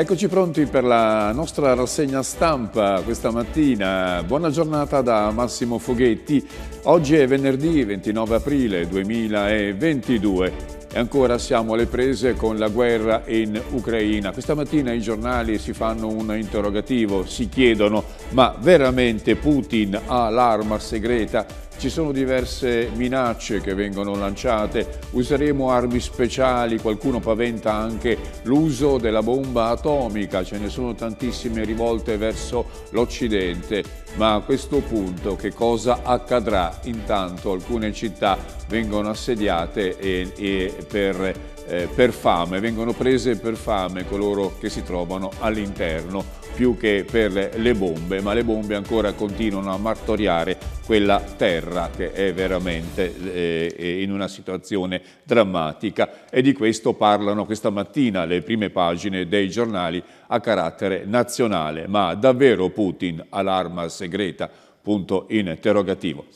Eccoci pronti per la nostra rassegna stampa questa mattina. Buona giornata da Massimo Foghetti. Oggi è venerdì 29 aprile 2022 e ancora siamo alle prese con la guerra in Ucraina. Questa mattina i giornali si fanno un interrogativo, si chiedono ma veramente Putin ha l'arma segreta? Ci sono diverse minacce che vengono lanciate, useremo armi speciali, qualcuno paventa anche l'uso della bomba atomica, ce ne sono tantissime rivolte verso l'Occidente, ma a questo punto che cosa accadrà? Intanto alcune città vengono assediate e, e per, eh, per fame, vengono prese per fame coloro che si trovano all'interno più che per le bombe, ma le bombe ancora continuano a martoriare quella terra che è veramente eh, eh, in una situazione drammatica e di questo parlano questa mattina le prime pagine dei giornali a carattere nazionale, ma davvero Putin allarma segreta? Punto interrogativo.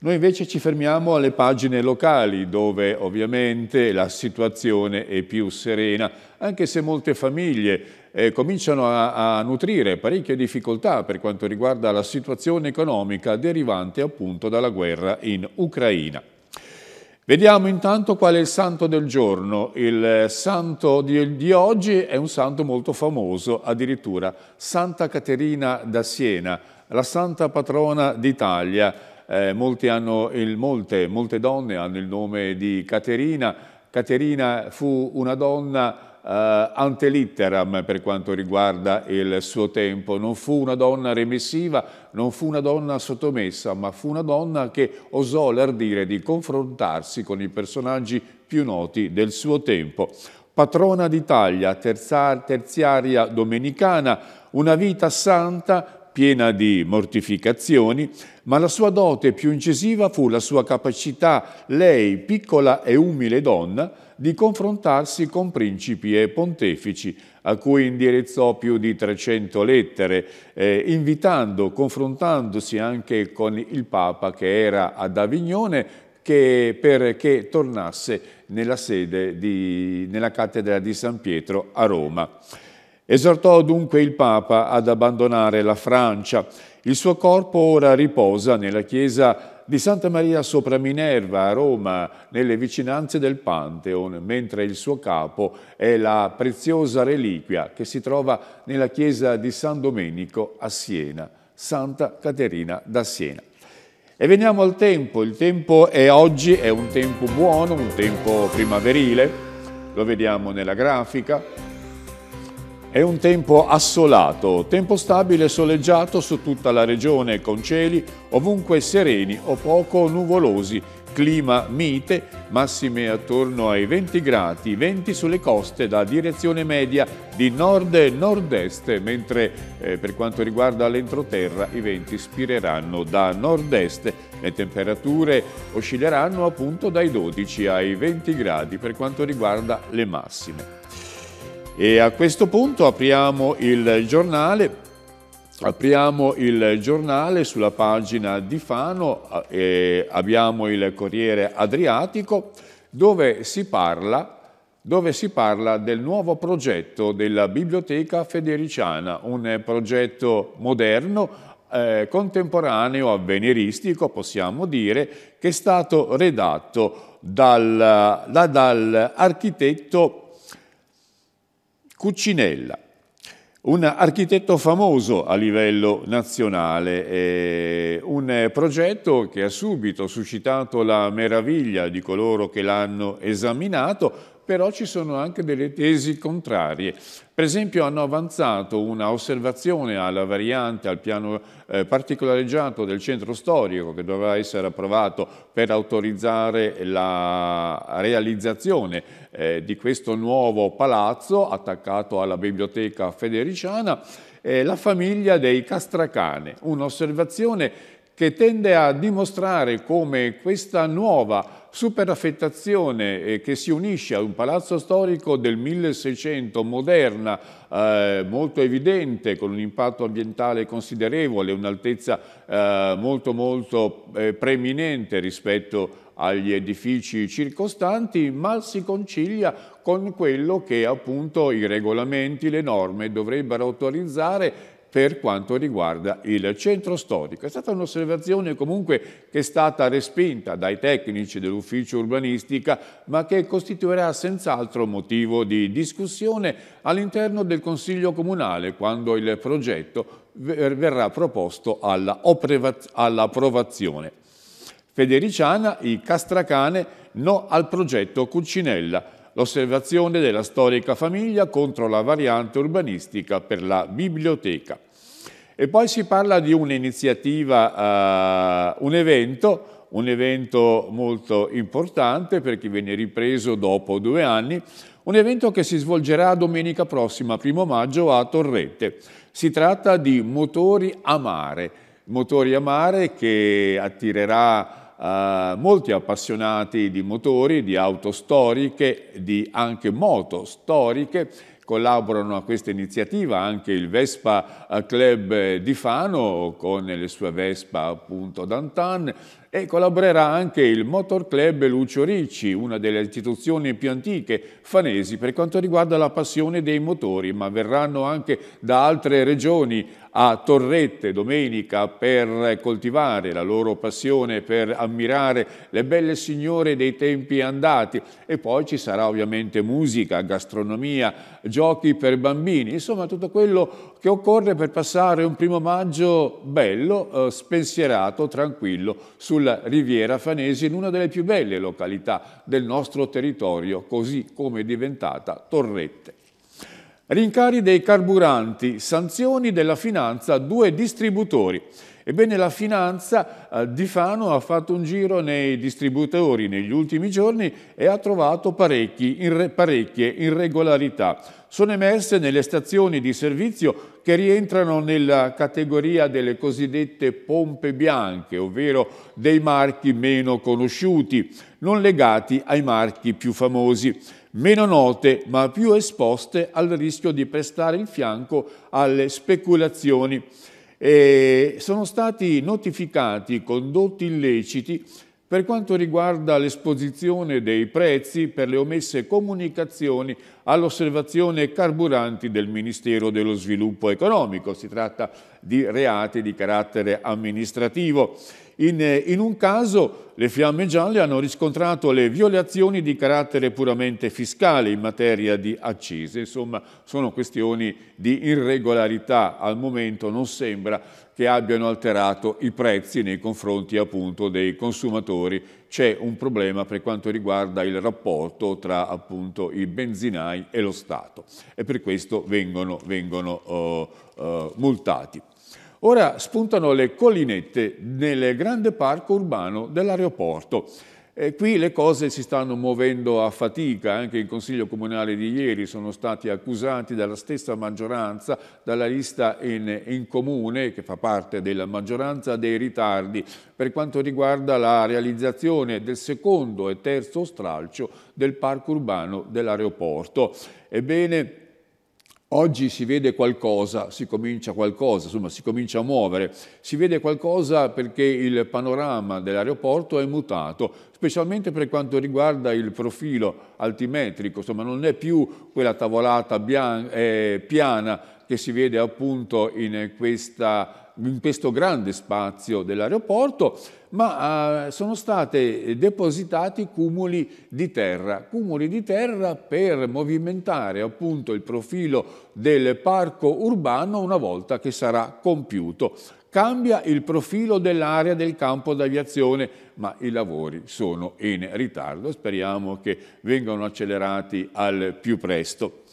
Noi invece ci fermiamo alle pagine locali dove ovviamente la situazione è più serena, anche se molte famiglie eh, cominciano a, a nutrire parecchie difficoltà per quanto riguarda la situazione economica derivante appunto dalla guerra in Ucraina. Vediamo intanto qual è il santo del giorno. Il santo di, di, oggi è un santo molto famoso, addirittura Santa Caterina da Siena, la santa patrona d'Italia. Eh, molte, molte donne hanno il nome di Caterina. Caterina fu una donna eh, antelitteram per quanto riguarda il suo tempo. Non fu una donna remissiva, non fu una donna sottomessa, ma fu una donna che osò l'ardire di confrontarsi con i personaggi più noti del suo tempo. Patrona d'Italia, terziaria domenicana, una vita santa piena di mortificazioni, ma la sua dote più incisiva fu la sua capacità, lei, piccola e umile donna, di confrontarsi con principi e pontefici, a cui indirizzò più di 300 lettere, eh, invitando, confrontandosi anche con il Papa che era ad Avignone, che, perché tornasse nella sede di, nella cattedra di San Pietro a Roma. Esortò dunque il Papa ad abbandonare la Francia. Il suo corpo ora riposa nella chiesa di Santa Maria sopra Minerva a Roma, nelle vicinanze del Pantheon, mentre il suo capo è la preziosa reliquia che si trova nella chiesa di San Domenico a Siena, Santa Caterina da Siena. E veniamo al tempo, il tempo è oggi, è un tempo buono, un tempo primaverile, lo vediamo nella grafica, è un tempo assolato, tempo stabile e soleggiato su tutta la regione con cieli ovunque sereni o poco nuvolosi, clima mite, massime attorno ai 20 gradi, venti sulle coste da direzione media di nord e nord-est, mentre eh, per quanto riguarda l'entroterra i venti spireranno da nord-est. Le temperature oscilleranno appunto dai 12 ai 20 gradi per quanto riguarda le massime. E a questo punto apriamo il giornale Apriamo il giornale sulla pagina di Fano, eh, abbiamo il Corriere Adriatico dove si, parla, dove si parla del nuovo progetto della Biblioteca Federiciana, un progetto moderno, eh, contemporaneo, avveniristico possiamo dire, che è stato redatto dal, da, dall'architetto Cuccinella, un architetto famoso a livello nazionale, un progetto che ha subito suscitato la meraviglia di coloro che l'hanno esaminato, però ci sono anche delle tesi contrarie. Per esempio hanno avanzato una osservazione alla variante, al piano eh, particolareggiato del centro storico che dovrà essere approvato per autorizzare la realizzazione eh, di questo nuovo palazzo attaccato alla biblioteca federiciana, eh, la famiglia dei Castracane, un'osservazione che tende a dimostrare come questa nuova superaffettazione eh, che si unisce a un palazzo storico del 1600 moderna, eh, molto evidente, con un impatto ambientale considerevole, un'altezza eh, molto molto eh, preeminente rispetto agli edifici circostanti, ma si concilia con quello che appunto i regolamenti, le norme dovrebbero autorizzare per quanto riguarda il centro storico. È stata un'osservazione comunque che è stata respinta dai tecnici dell'ufficio urbanistica, ma che costituirà senz'altro motivo di discussione all'interno del Consiglio Comunale quando il progetto verrà proposto all'approvazione. Federiciana, i Castracane, no al progetto Cucinella l'osservazione della storica famiglia contro la variante urbanistica per la biblioteca. E poi si parla di un'iniziativa, uh, un evento, un evento molto importante perché viene ripreso dopo due anni, un evento che si svolgerà domenica prossima, primo maggio, a Torrette. Si tratta di Motori a Mare, Motori a Mare che attirerà eh, molti appassionati di motori, di auto storiche, di anche moto storiche, collaborano a questa iniziativa anche il Vespa eh, Club di Fano con le sue Vespa appunto Dantan e collaborerà anche il Motor Club Lucio Ricci, una delle istituzioni più antiche fanesi per quanto riguarda la passione dei motori, ma verranno anche da altre regioni a Torrette domenica per coltivare la loro passione, per ammirare le belle signore dei tempi andati e poi ci sarà ovviamente musica, gastronomia, giochi per bambini, insomma tutto quello che occorre per passare un primo maggio bello, eh, spensierato, tranquillo sulla riviera Fanesi in una delle più belle località del nostro territorio, così come è diventata Torrette. Rincari dei carburanti, sanzioni della finanza a due distributori. Ebbene la finanza eh, di Fano ha fatto un giro nei distributori negli ultimi giorni e ha trovato irre, parecchie irregolarità. Sono emerse nelle stazioni di servizio che rientrano nella categoria delle cosiddette pompe bianche, ovvero dei marchi meno conosciuti, non legati ai marchi più famosi meno note ma più esposte al rischio di prestare il fianco alle speculazioni. E sono stati notificati condotti illeciti per quanto riguarda l'esposizione dei prezzi per le omesse comunicazioni all'osservazione carburanti del Ministero dello Sviluppo Economico, si tratta di reati di carattere amministrativo. In, eh, in, un caso le fiamme gialle hanno riscontrato le violazioni di carattere puramente fiscale in materia di accise, insomma sono questioni di irregolarità, al momento non sembra che abbiano alterato i prezzi nei confronti appunto dei consumatori. C'è un problema per quanto riguarda il rapporto tra appunto i benzinai e lo Stato e per questo vengono, vengono uh, uh, multati. Ora spuntano le collinette nel grande parco urbano dell'aeroporto. E qui le cose si stanno muovendo a fatica, anche il Consiglio Comunale di ieri sono stati accusati dalla stessa maggioranza, dalla lista in, in comune, che fa parte della maggioranza, dei ritardi per quanto riguarda la realizzazione del secondo e terzo stralcio del parco urbano dell'aeroporto. Ebbene, Oggi si vede qualcosa, si comincia qualcosa, insomma si comincia a muovere, si vede qualcosa perché il panorama dell'aeroporto è mutato, specialmente per quanto riguarda il profilo altimetrico, insomma non è più quella tavolata bian- eh, piana che si vede appunto in questa in questo grande spazio dell'aeroporto, ma ah, sono state depositati cumuli di terra, cumuli di terra per movimentare appunto il profilo del parco urbano una volta che sarà compiuto. Cambia il profilo dell'area del campo d'aviazione, ma i lavori sono in ritardo. Speriamo che vengano accelerati al più presto.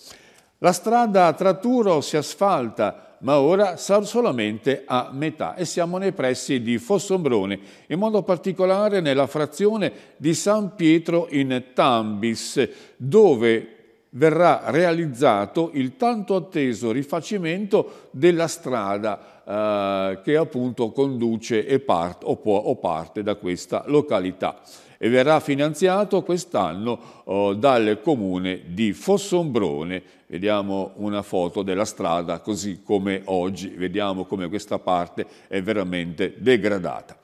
La strada tra Turo si asfalta ma ora sal solamente a metà e siamo nei pressi di Fossombrone, in modo particolare nella frazione di San Pietro in Tambis, dove verrà realizzato il tanto atteso rifacimento della strada eh, che appunto conduce e part, o, può, o parte da questa località e verrà finanziato quest'anno oh, dal comune di Fossombrone vediamo una foto della strada così come oggi, vediamo come questa parte è veramente degradata.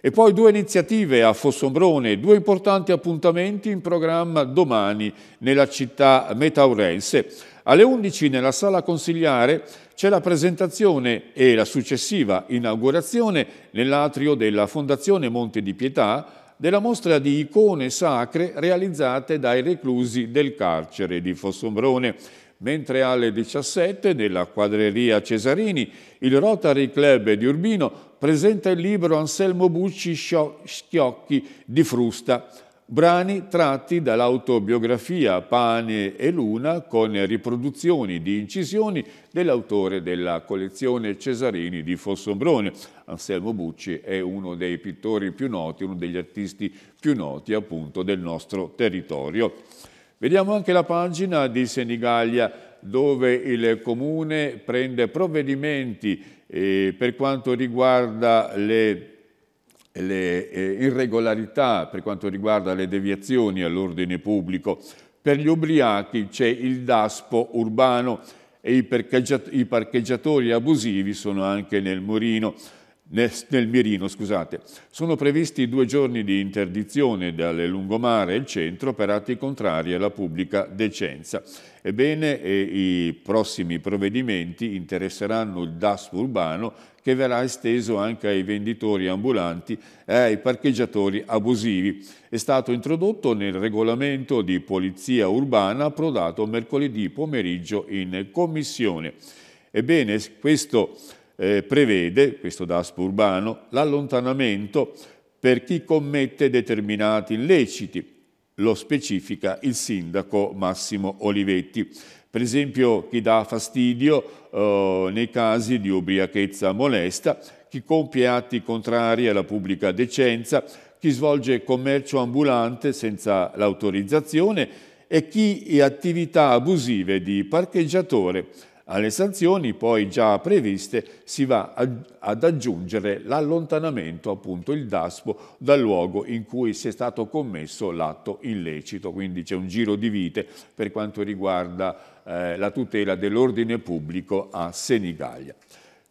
E poi due iniziative a Fossombrone, due importanti appuntamenti in programma domani nella città metaurense. Alle 11 nella sala consigliare c'è la presentazione e la successiva inaugurazione nell'atrio della Fondazione Monte di Pietà della mostra di icone sacre realizzate dai reclusi del carcere di Fossombrone mentre alle 17 nella quadreria Cesarini il Rotary Club di Urbino presenta il libro Anselmo Bucci Schiocchi di Frusta, brani tratti dall'autobiografia Pane e Luna con riproduzioni di incisioni dell'autore della collezione Cesarini di Fossombrone. Anselmo Bucci è uno dei pittori più noti, uno degli artisti più noti appunto del nostro territorio. Vediamo anche la pagina di Senigallia dove il Comune prende provvedimenti eh, per quanto riguarda le le eh, irregolarità per quanto riguarda le deviazioni all'ordine pubblico. Per gli ubriachi c'è il daspo urbano e i, parcheggiatori abusivi sono anche nel Morino nel mirino, scusate. Sono previsti due giorni di interdizione dalle lungomare e il centro per atti contrari alla pubblica decenza. Ebbene, i prossimi provvedimenti interesseranno il DAS urbano che verrà esteso anche ai venditori ambulanti e ai parcheggiatori abusivi. È stato introdotto nel regolamento di polizia urbana approdato mercoledì pomeriggio in commissione. Ebbene, questo eh, prevede, questo DASP urbano, l'allontanamento per chi commette determinati illeciti. Lo specifica il sindaco Massimo Olivetti. Per esempio chi dà fastidio eh, nei casi di ubriachezza molesta, chi compie atti contrari alla pubblica decenza, chi svolge commercio ambulante senza l'autorizzazione e chi attività abusive di parcheggiatore alle sanzioni poi già previste si va ad aggiungere l'allontanamento, appunto il DASPO, dal luogo in cui si è stato commesso l'atto illecito. Quindi c'è un giro di vite per quanto riguarda eh, la tutela dell'ordine pubblico a Senigallia.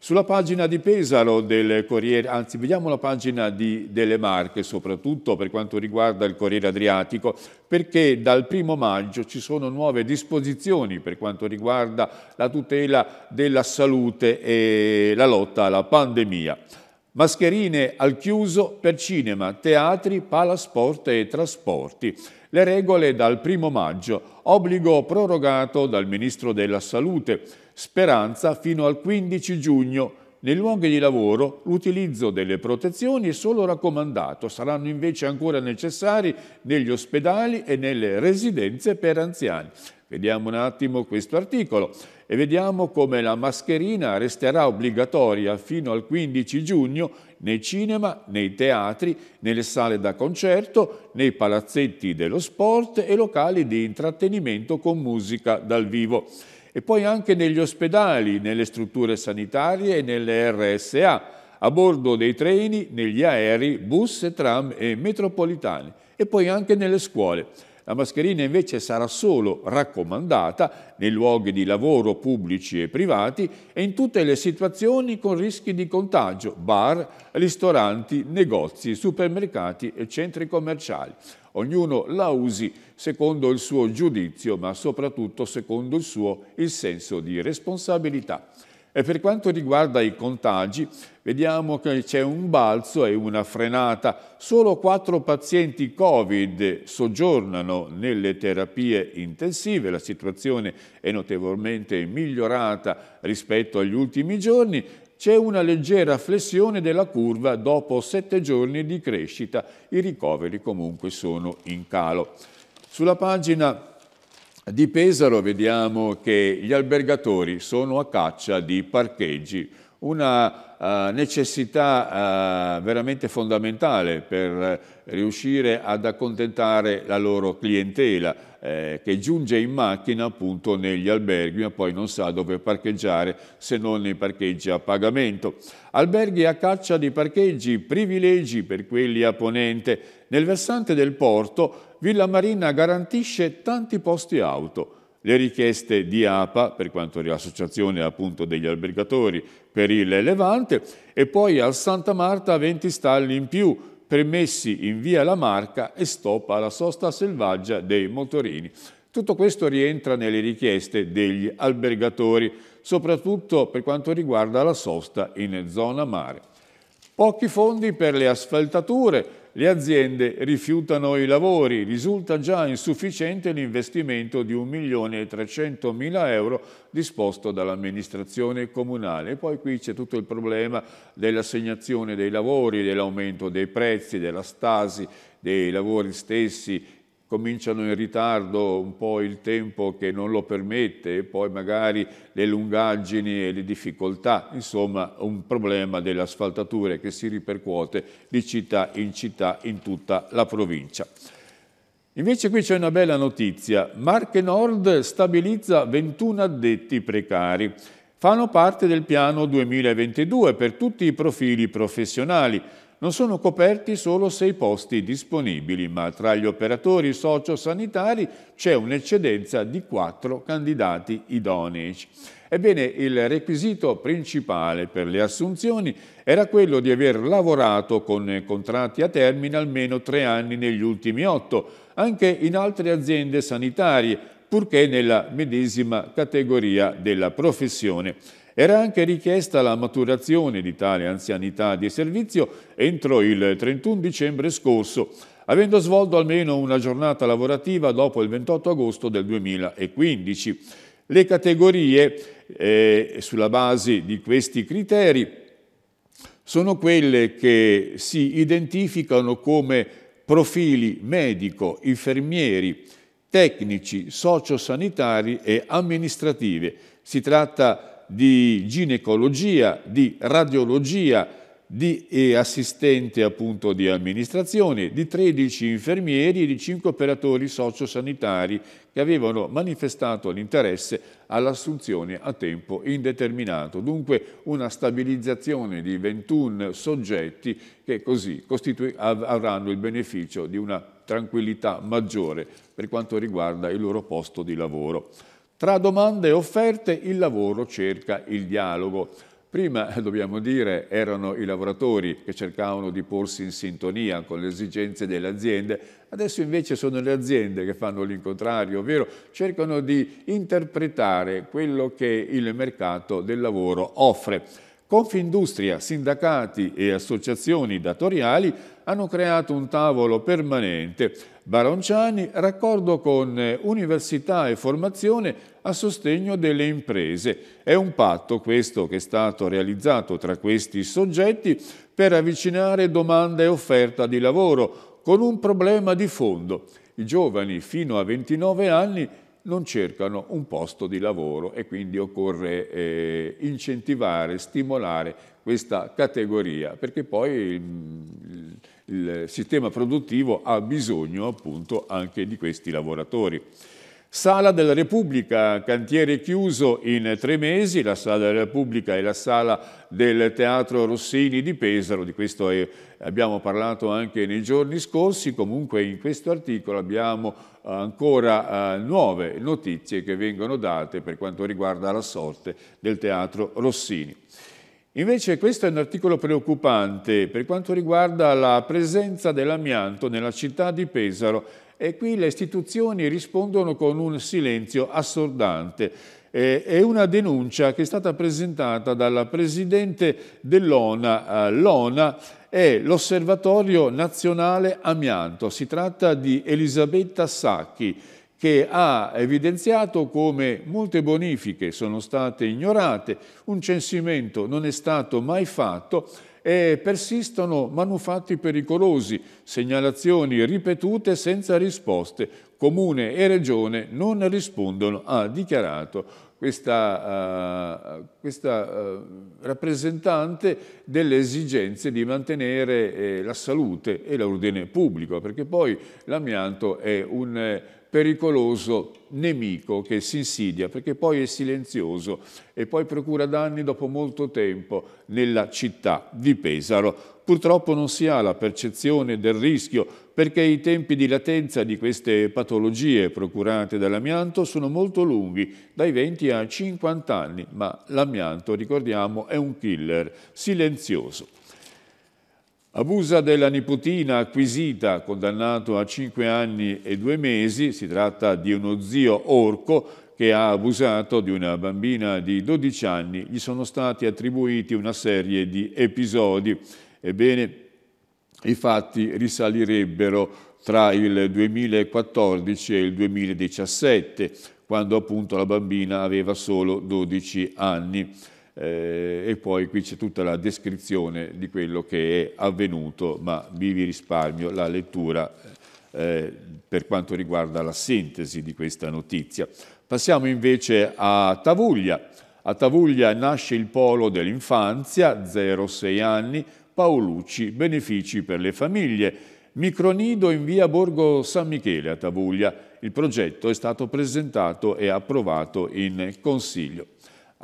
Sulla pagina di Pesaro del Corriere, anzi vediamo la pagina di, delle Marche soprattutto per quanto riguarda il Corriere Adriatico, perché dal primo maggio ci sono nuove disposizioni per quanto riguarda la tutela della salute e la lotta alla pandemia. Mascherine al chiuso per cinema, teatri, palasport e trasporti. Le regole dal primo maggio, obbligo prorogato dal Ministro della Salute Speranza fino al 15 giugno. Nei luoghi di lavoro l'utilizzo delle protezioni è solo raccomandato, saranno invece ancora necessari negli ospedali e nelle residenze per anziani. Vediamo un attimo questo articolo e vediamo come la mascherina resterà obbligatoria fino al 15 giugno nei cinema, nei teatri, nelle sale da concerto, nei palazzetti dello sport e locali di intrattenimento con musica dal vivo e poi anche negli ospedali, nelle strutture sanitarie e nelle RSA, a bordo dei treni, negli aerei, bus, tram e metropolitane e poi anche nelle scuole. La mascherina invece sarà solo raccomandata nei luoghi di lavoro pubblici e privati e in tutte le situazioni con rischi di contagio, bar, ristoranti, negozi, supermercati e centri commerciali. Ognuno la usi secondo il suo giudizio, ma soprattutto secondo il suo il senso di responsabilità. E per quanto riguarda i contagi, vediamo che c'è un balzo e una frenata. Solo quattro pazienti Covid soggiornano nelle terapie intensive. La situazione è notevolmente migliorata rispetto agli ultimi giorni. C'è una leggera flessione della curva dopo sette giorni di crescita. I ricoveri comunque sono in calo. Sulla pagina di Pesaro vediamo che gli albergatori sono a caccia di parcheggi, una uh, necessità uh, veramente fondamentale per riuscire ad accontentare la loro clientela eh, che giunge in macchina appunto negli alberghi ma poi non sa dove parcheggiare se non nei parcheggi a pagamento. Alberghi a caccia di parcheggi, privilegi per quelli a ponente. Nel versante del porto Villa Marina garantisce tanti posti auto. Le richieste di APA, per quanto riguarda l'associazione appunto degli albergatori, per il Levante, e poi al Santa Marta 20 stalli in più, permessi in via La Marca e stop alla sosta selvaggia dei motorini. Tutto questo rientra nelle richieste degli albergatori, soprattutto per quanto riguarda la sosta in zona mare. Pochi fondi per le asfaltature, le aziende rifiutano i lavori, risulta già insufficiente l'investimento di 1.300.000 euro disposto dall'amministrazione comunale. poi qui c'è tutto il problema dell'assegnazione dei lavori, dell'aumento dei prezzi, della stasi dei lavori stessi cominciano in ritardo un po' il tempo che non lo permette, e poi magari le lungaggini e le difficoltà, insomma un problema delle asfaltature che si ripercuote di città in città in tutta la provincia. Invece qui c'è una bella notizia, Marche Nord stabilizza 21 addetti precari, fanno parte del piano 2022 per tutti i profili professionali, non sono coperti solo sei posti disponibili, ma tra gli operatori sociosanitari c'è un'eccedenza di quattro candidati idonei. Ebbene, il requisito principale per le assunzioni era quello di aver lavorato con contratti a termine almeno tre anni negli ultimi otto, anche in altre aziende sanitarie, purché nella medesima categoria della professione. Era anche richiesta la maturazione di tale anzianità di servizio entro il 31 dicembre scorso, avendo svolto almeno una giornata lavorativa dopo il 28 agosto del 2015. Le categorie, eh, sulla base di questi criteri, sono quelle che si identificano come profili medico, infermieri, tecnici, sociosanitari e amministrative. Si tratta di ginecologia, di radiologia, di eh, assistente appunto di amministrazione, di 13 infermieri e di 5 operatori sociosanitari che avevano manifestato l'interesse all'assunzione a tempo indeterminato. Dunque una stabilizzazione di 21 soggetti che così avranno il beneficio di una tranquillità maggiore per quanto riguarda il loro posto di lavoro. Tra domande e offerte il lavoro cerca il dialogo. Prima, dobbiamo dire, erano i lavoratori che cercavano di porsi in sintonia con le esigenze delle aziende, adesso invece sono le aziende che fanno l'incontrario, ovvero cercano di interpretare quello che il mercato del lavoro offre. Confindustria, sindacati e associazioni datoriali hanno creato un tavolo permanente Baronciani, raccordo con eh, università e formazione a sostegno delle imprese. È un patto questo che è stato realizzato tra questi soggetti per avvicinare domanda e offerta di lavoro con un problema di fondo. I giovani fino a 29 anni non cercano un posto di lavoro e quindi occorre eh, incentivare, stimolare questa categoria, perché poi mh, mm, il sistema produttivo ha bisogno appunto anche di questi lavoratori. Sala della Repubblica, cantiere chiuso in tre mesi, la Sala della Repubblica e la sala del Teatro Rossini di Pesaro, di questo è, abbiamo parlato anche nei giorni scorsi, comunque in questo articolo abbiamo ancora eh, nuove notizie che vengono date per quanto riguarda la sorte del Teatro Rossini. Invece questo è un articolo preoccupante per quanto riguarda la presenza dell'amianto nella città di Pesaro e qui le istituzioni rispondono con un silenzio assordante. Eh, è una denuncia che è stata presentata dalla Presidente dell'ONA. Eh, L'ONA è l'Osservatorio Nazionale Amianto. Si tratta di Elisabetta Sacchi, che ha evidenziato come molte bonifiche sono state ignorate, un censimento non è stato mai fatto e persistono manufatti pericolosi, segnalazioni ripetute senza risposte. Comune e Regione non rispondono, ha dichiarato questa, uh, questa uh, rappresentante delle esigenze di mantenere eh, la salute e l'ordine pubblico, perché poi l'amianto è un... Eh, pericoloso nemico che si insidia, perché poi è silenzioso e poi procura danni dopo molto tempo nella città di Pesaro. Purtroppo non si ha la percezione del rischio perché i tempi di latenza di queste patologie procurate dall'amianto sono molto lunghi, dai 20 ai 50 anni, ma l'amianto, ricordiamo, è un killer silenzioso. Abusa della nipotina acquisita, condannato a 5 anni e 2 mesi, si tratta di uno zio orco che ha abusato di una bambina di 12 anni, gli sono stati attribuiti una serie di episodi. Ebbene, i fatti risalirebbero tra il 2014 e il 2017, quando appunto la bambina aveva solo 12 anni eh, e poi qui c'è tutta la descrizione di quello che è avvenuto, ma vi risparmio la lettura eh, per quanto riguarda la sintesi di questa notizia. Passiamo invece a Tavuglia. A Tavuglia nasce il polo dell'infanzia, 0-6 anni, Paolucci, benefici per le famiglie, micronido in via Borgo San Michele a Tavuglia. Il progetto è stato presentato e approvato in Consiglio.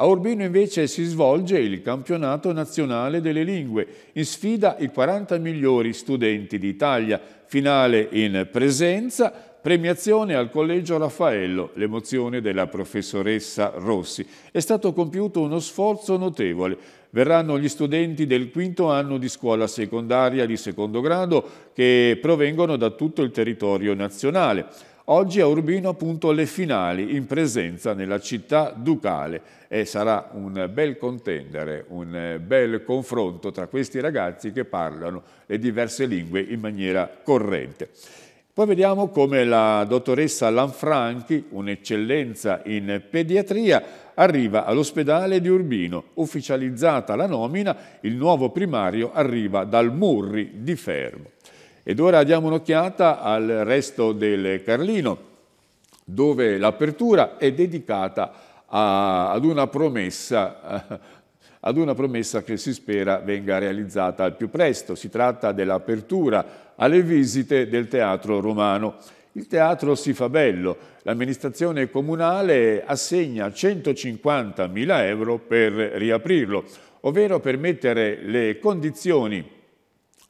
A Urbino invece si svolge il campionato nazionale delle lingue, in sfida i 40 migliori studenti d'Italia, finale in presenza, premiazione al Collegio Raffaello, l'emozione della professoressa Rossi. È stato compiuto uno sforzo notevole. Verranno gli studenti del quinto anno di scuola secondaria di secondo grado che provengono da tutto il territorio nazionale. Oggi a Urbino appunto le finali in presenza nella città ducale e sarà un bel contendere, un bel confronto tra questi ragazzi che parlano le diverse lingue in maniera corrente. Poi vediamo come la dottoressa Lanfranchi, un'eccellenza in pediatria, arriva all'ospedale di Urbino. Ufficializzata la nomina, il nuovo primario arriva dal Murri di Fermo. Ed ora diamo un'occhiata al resto del Carlino, dove l'apertura è dedicata a, ad, una promessa, eh, ad una promessa che si spera venga realizzata al più presto. Si tratta dell'apertura alle visite del Teatro Romano. Il teatro si fa bello, l'amministrazione comunale assegna 150.000 euro per riaprirlo, ovvero per mettere le condizioni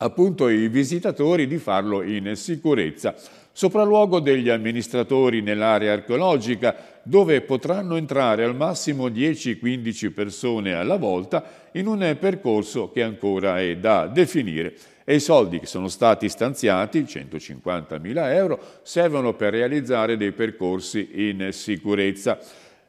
appunto i visitatori di farlo in sicurezza. Sopralluogo degli amministratori nell'area archeologica, dove potranno entrare al massimo 10-15 persone alla volta in un percorso che ancora è da definire. E i soldi che sono stati stanziati, 150.000 euro, servono per realizzare dei percorsi in sicurezza.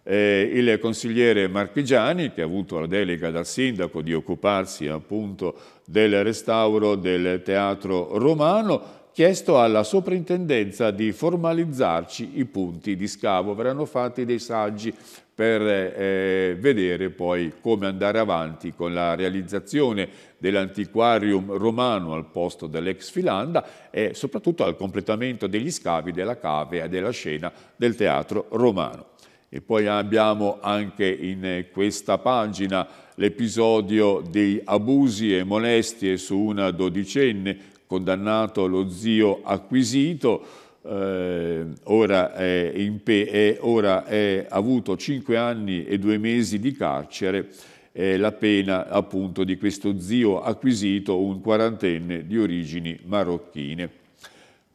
Eh, il consigliere Marchigiani, che ha avuto la delega dal sindaco di occuparsi appunto del restauro del teatro romano, chiesto alla soprintendenza di formalizzarci i punti di scavo. Verranno fatti dei saggi per eh, vedere poi come andare avanti con la realizzazione dell'antiquarium romano al posto dell'ex Filanda e soprattutto al completamento degli scavi della cave e della scena del teatro romano. E poi abbiamo anche in eh, questa pagina l'episodio di abusi e molestie su una dodicenne, condannato lo zio acquisito, eh, ora, è in pe- è, ora è avuto 5 anni e 2 mesi di carcere, eh, la pena appunto di questo zio acquisito, un quarantenne di origini marocchine.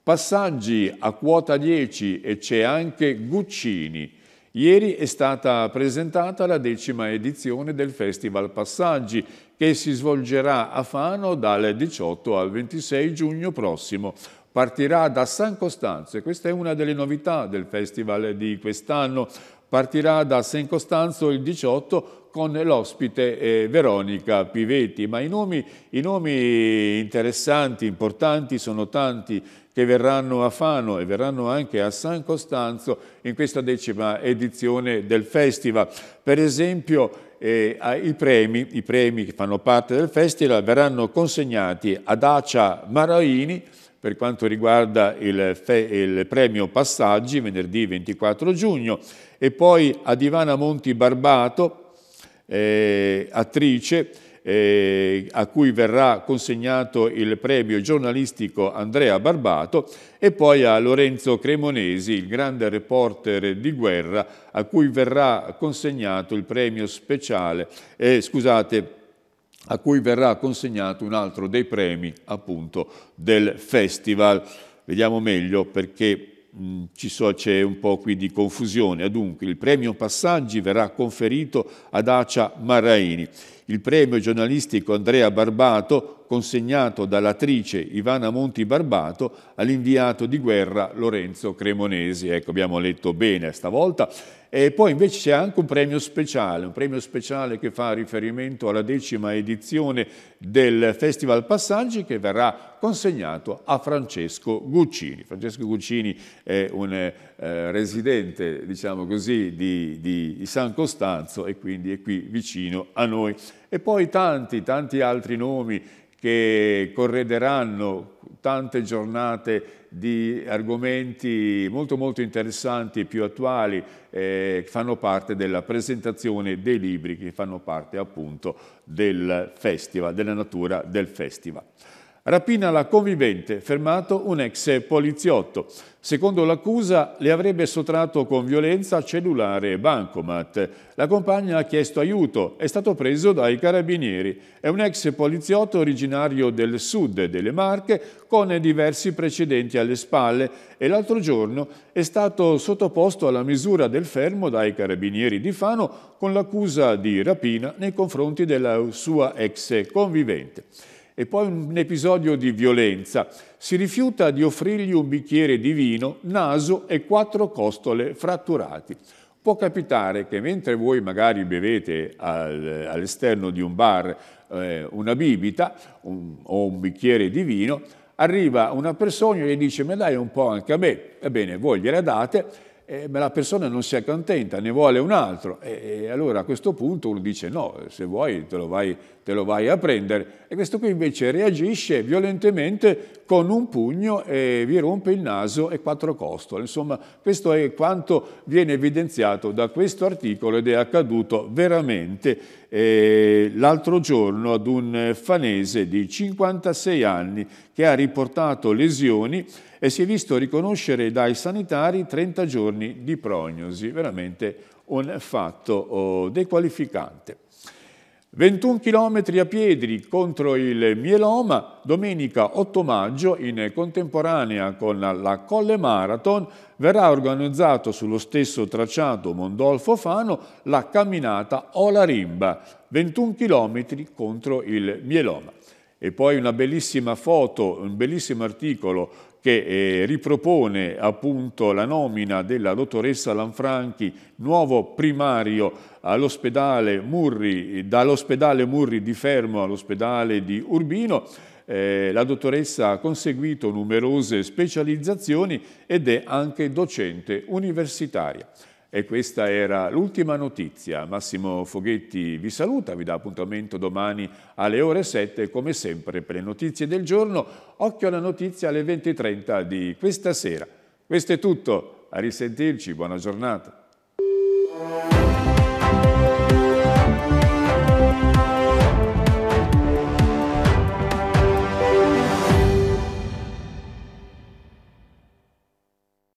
Passaggi a quota 10 e c'è anche Guccini, Ieri è stata presentata la decima edizione del Festival Passaggi, che si svolgerà a Fano dal 18 al 26 giugno prossimo partirà da San Costanzo e questa è una delle novità del festival di quest'anno. Partirà da San Costanzo il 18 con l'ospite eh, Veronica Pivetti, ma i nomi, i nomi, interessanti, importanti sono tanti che verranno a Fano e verranno anche a San Costanzo in questa decima edizione del festival. Per esempio eh, i, premi, i premi che fanno parte del festival verranno consegnati ad Acia Maraini, per quanto riguarda il, il, premio Passaggi, venerdì 24 giugno, e poi a Divana Monti Barbato, eh, attrice, eh, a cui verrà consegnato il premio giornalistico Andrea Barbato, e poi a Lorenzo Cremonesi, il grande reporter di guerra, a cui verrà consegnato il premio speciale, eh, scusate, a cui verrà consegnato un altro dei premi appunto del festival. Vediamo meglio perché mm, So, c'è un po' qui di confusione. Dunque, il premio Passaggi verrà conferito ad Acia Marraini il premio giornalistico Andrea Barbato, consegnato dall'attrice Ivana Monti Barbato all'inviato di guerra Lorenzo Cremonesi. Ecco, abbiamo letto bene stavolta. E poi invece c'è anche un premio speciale, un premio speciale che fa riferimento alla decima edizione del Festival Passaggi che verrà consegnato a Francesco Guccini. Francesco Guccini è un eh, eh, residente, diciamo così, di, di, di, San Costanzo e quindi è qui vicino a noi. E poi tanti, tanti altri nomi che correderanno tante giornate di argomenti molto molto interessanti e più attuali eh, che fanno parte della presentazione dei libri che fanno parte appunto del festival, della natura del festival. Rapina la convivente, fermato un ex poliziotto. Secondo l'accusa le avrebbe sottratto con violenza cellulare e bancomat. La compagna ha chiesto aiuto, è stato preso dai carabinieri. È un ex poliziotto originario del sud delle Marche con diversi precedenti alle spalle e l'altro giorno è stato sottoposto alla misura del fermo dai carabinieri di Fano con l'accusa di rapina nei confronti della sua ex convivente e poi un episodio di violenza. Si rifiuta di offrirgli un bicchiere di vino, naso e quattro costole fratturati. Può capitare che mentre voi magari bevete all'esterno di un bar eh, una bibita un, o un bicchiere di vino, arriva una persona e gli dice me dai un po' anche a me, ebbene voi gliela date, eh, ma la persona non si accontenta, ne vuole un altro e, e, allora a questo punto uno dice no, se vuoi te lo vai te lo vai a prendere. E questo qui invece reagisce violentemente con un pugno e vi rompe il naso e quattro costole. Insomma, questo è quanto viene evidenziato da questo articolo ed è accaduto veramente eh, l'altro giorno ad un fanese di 56 anni che ha riportato lesioni e si è visto riconoscere dai sanitari 30 giorni di prognosi, veramente un fatto oh, dequalificante. 21 km a piedi contro il mieloma, domenica 8 maggio, in contemporanea con la Colle Marathon, verrà organizzato sullo stesso tracciato Mondolfo Fano la camminata Olarimba, 21 km contro il mieloma e poi una bellissima foto, un bellissimo articolo che eh, ripropone appunto la nomina della dottoressa Lanfranchi, nuovo primario all'ospedale Murri, dall'ospedale Murri di Fermo all'ospedale di Urbino. Eh, la dottoressa ha conseguito numerose specializzazioni ed è anche docente universitaria. E questa era l'ultima notizia. Massimo Foghetti vi saluta, vi dà appuntamento domani alle ore 7, come sempre per le notizie del giorno. Occhio alla notizia alle 20.30 di questa sera. Questo è tutto, a risentirci, buona giornata.